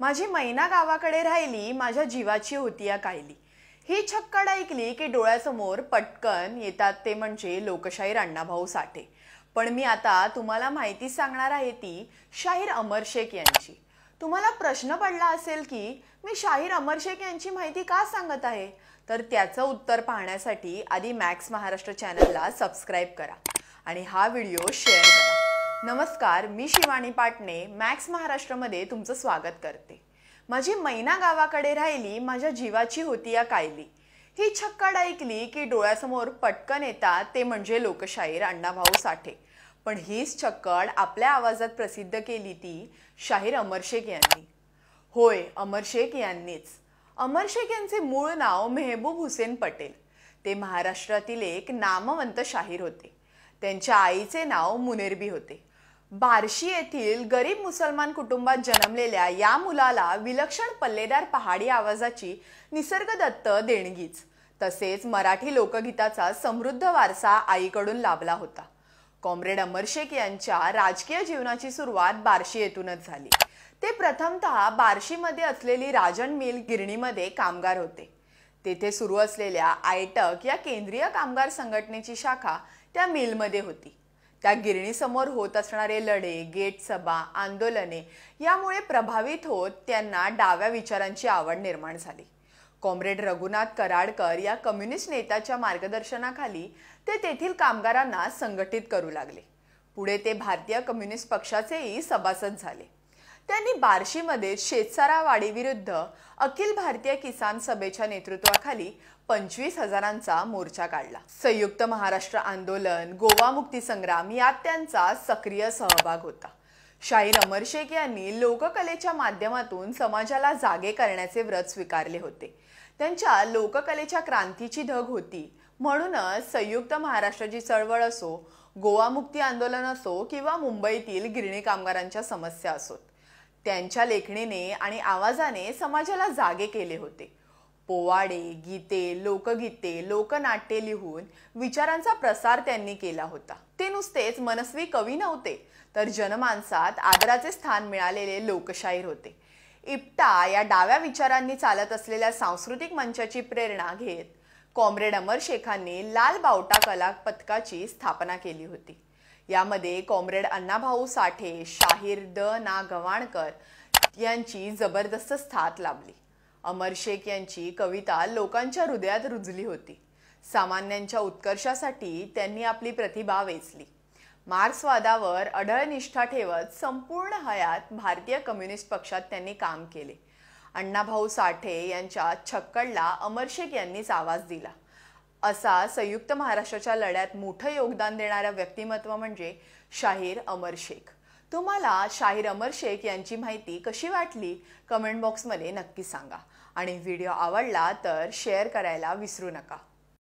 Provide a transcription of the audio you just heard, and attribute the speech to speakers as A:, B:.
A: माझी मैना गावाकडे राहिली माझ्या जीवाची होती या कायली ही छक्कड ऐकली की डोळ्यासमोर पटकन येतात ते म्हणजे लोकशाहीर अण्णाभाऊ साठे पण मी आता तुम्हाला माहिती सांगणार आहे ती शाहीर अमर शेख यांची तुम्हाला प्रश्न पडला असेल की मी शाहीर अमर शेख यांची माहिती का सांगत आहे तर त्याचं उत्तर पाहण्यासाठी आधी मॅक्स महाराष्ट्र चॅनलला सबस्क्राईब करा आणि हा व्हिडिओ शेअर करा नमस्कार मी शिवानी पाटणे मॅक्स महाराष्ट्रमध्ये तुमचं स्वागत करते माझी मैना गावाकडे राहिली माझ्या जीवाची होती या कायली ही छक्कड ऐकली की डोळ्यासमोर पटकन येतात ते म्हणजे लोकशाहीर अण्णाभाऊ साठे पण हीच छक्कड आपल्या आवाजात प्रसिद्ध केली ती शाहीर अमर शेख यांनी होय अमर शेख यांनीच अमर शेख यांचे मूळ नाव मेहबूब हुसेन पटेल ते महाराष्ट्रातील एक नामवंत शाहीर होते त्यांच्या आईचे नाव मुनेरबी होते बार्शी येथील गरीब मुसलमान कुटुंबात जन्मलेल्या या मुलाला विलक्षण पल्लेदार पहाडी आवाजाची निसर्गदत्त देणगीच तसेच मराठी लोकगीताचा समृद्ध वारसा आईकडून लाभला होता कॉम्रेड अमर शेख यांच्या राजकीय जीवनाची सुरुवात बार्शी येथूनच झाली ते प्रथमतः बार्शीमध्ये असलेली राजन मिल गिरणीमध्ये कामगार होते तेथे सुरू असलेल्या आयटक या केंद्रीय कामगार संघटनेची शाखा त्या मिलमध्ये होती त्या गिरणीसमोर होत असणारे लढे गेट सभा आंदोलने यामुळे प्रभावित होत त्यांना डाव्या विचारांची आवड निर्माण झाली कॉम्रेड रघुनाथ कराडकर या कम्युनिस्ट नेत्याच्या मार्गदर्शनाखाली ते तेथील कामगारांना संघटित करू लागले पुढे ते भारतीय कम्युनिस्ट पक्षाचेही सभासद झाले त्यांनी बार्शीमध्ये शेतसारावाडी विरुद्ध अखिल भारतीय किसान सभेच्या नेतृत्वाखाली पंचवीस हजारांचा मोर्चा काढला संयुक्त महाराष्ट्र आंदोलन गोवा मुक्ती संग्राम यात त्यांचा सक्रिय सहभाग होता शाहीर अमर शेख यांनी लोककलेच्या माध्यमातून समाजाला जागे करण्याचे व्रत स्वीकारले होते त्यांच्या लोककलेच्या क्रांतीची धग होती म्हणूनच संयुक्त महाराष्ट्राची चळवळ असो गोवा मुक्ती आंदोलन असो किंवा मुंबईतील गिरणी कामगारांच्या समस्या असोत त्यांच्या लेखणीने आणि आवाजाने समाजाला जागे केले होते पोवाडे गीते लोकगीते लोकनाट्ये लिहून विचारांचा प्रसार त्यांनी केला होता ते नुसतेच मनस्वी कवी नव्हते तर जनमानसात आदराचे स्थान मिळालेले लोकशाहीर होते इप्टा या डाव्या विचारांनी चालत असलेल्या सांस्कृतिक मंचाची प्रेरणा घेत कॉम्रेड अमर शेखांनी लाल बावटा कला पथकाची स्थापना केली होती यामध्ये कॉम्रेड अण्णाभाऊ साठे शाहीर द ना गवाणकर यांची जबरदस्त स्थात लाभली अमर शेख यांची कविता लोकांच्या हृदयात रुजली होती सामान्यांच्या उत्कर्षासाठी त्यांनी आपली प्रतिभा वेचली मार्क्सवादावर अढळ निष्ठा ठेवत संपूर्ण हयात भारतीय कम्युनिस्ट पक्षात त्यांनी काम केले अण्णाभाऊ साठे यांच्या छक्कडला अमर शेख यांनीच आवाज दिला असा संयुक्त महाराष्ट्राच्या लढ्यात मोठं योगदान देणारा व्यक्तिमत्व म्हणजे शाहीर अमर शेख तुम्हाला शाहीर अमर शेख यांची माहिती कशी वाटली कमेंट बॉक्समध्ये नक्की सांगा आणि व्हिडिओ आवडला तर शेअर करायला विसरू नका